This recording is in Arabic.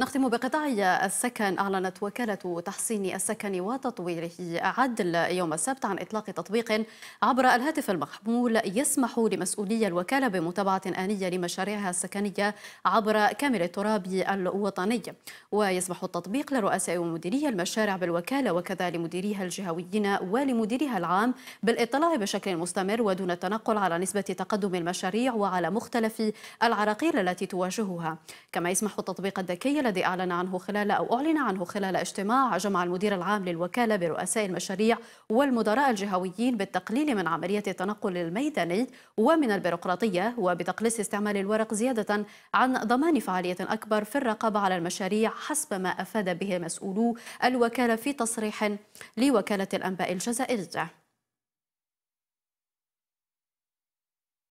نختم بقطاع السكن أعلنت وكالة تحسين السكن وتطويره عدل يوم السبت عن إطلاق تطبيق عبر الهاتف المحمول يسمح لمسؤولي الوكالة بمتابعة آنية لمشاريعها السكنية عبر كامل التراب الوطني ويسمح التطبيق لرؤساء ومديري المشاريع بالوكالة وكذا لمديريها الجهويين ولمديرها العام بالاطلاع بشكل مستمر ودون التنقل على نسبة تقدم المشاريع وعلى مختلف العراقيل التي تواجهها كما يسمح التطبيق الذكي الذي أعلن عنه خلال أو أعلن عنه خلال اجتماع جمع المدير العام للوكالة برؤساء المشاريع والمدراء الجهويين بالتقليل من عملية التنقل الميداني ومن البيروقراطية وبتقليص استعمال الورق زيادة عن ضمان فعالية أكبر في الرقابة على المشاريع حسب ما أفاد به مسؤولو الوكالة في تصريح لوكالة الأنباء الجزائرية